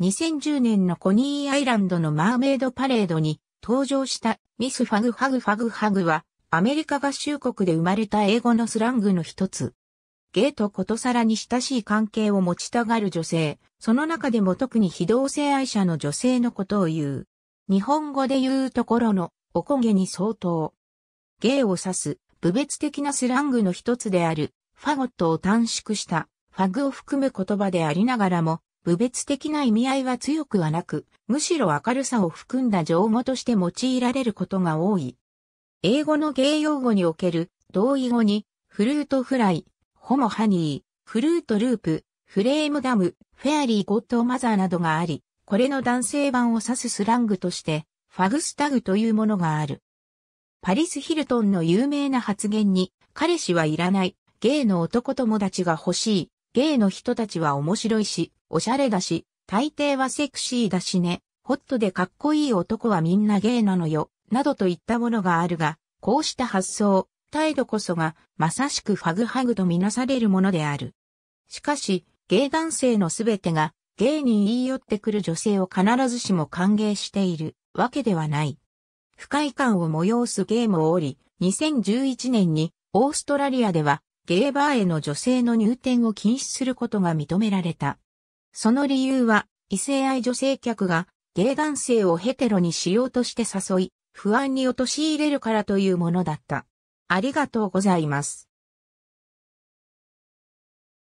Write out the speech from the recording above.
2010年のコニーアイランドのマーメイドパレードに登場したミスファグファグファグァグはアメリカ合衆国で生まれた英語のスラングの一つ。ゲイとことさらに親しい関係を持ちたがる女性、その中でも特に非同性愛者の女性のことを言う。日本語で言うところのおこげに相当。ゲイを指す部別的なスラングの一つであるファゴットを短縮したファグを含む言葉でありながらも部別的な意味合いは強くはなく、むしろ明るさを含んだ情語として用いられることが多い。英語の芸用語における同意語に、フルートフライ、ホモハニー、フルートループ、フレームダム、フェアリーゴッドマザーなどがあり、これの男性版を指すスラングとして、ファグスタグというものがある。パリス・ヒルトンの有名な発言に、彼氏はいらない、ゲイの男友達が欲しい、ゲイの人たちは面白いし、おしゃれだし、大抵はセクシーだしね、ホットでかっこいい男はみんなゲイなのよ、などといったものがあるが、こうした発想、態度こそが、まさしくファグハグとみなされるものである。しかし、ゲイ男性のすべてが、ゲイに言い寄ってくる女性を必ずしも歓迎しているわけではない。不快感を催すゲイもおり、2011年にオーストラリアではゲイバーへの女性の入店を禁止することが認められた。その理由は、異性愛女性客が、ゲイ男性をヘテロにしようとして誘い、不安に陥れるからというものだった。ありがとうございます。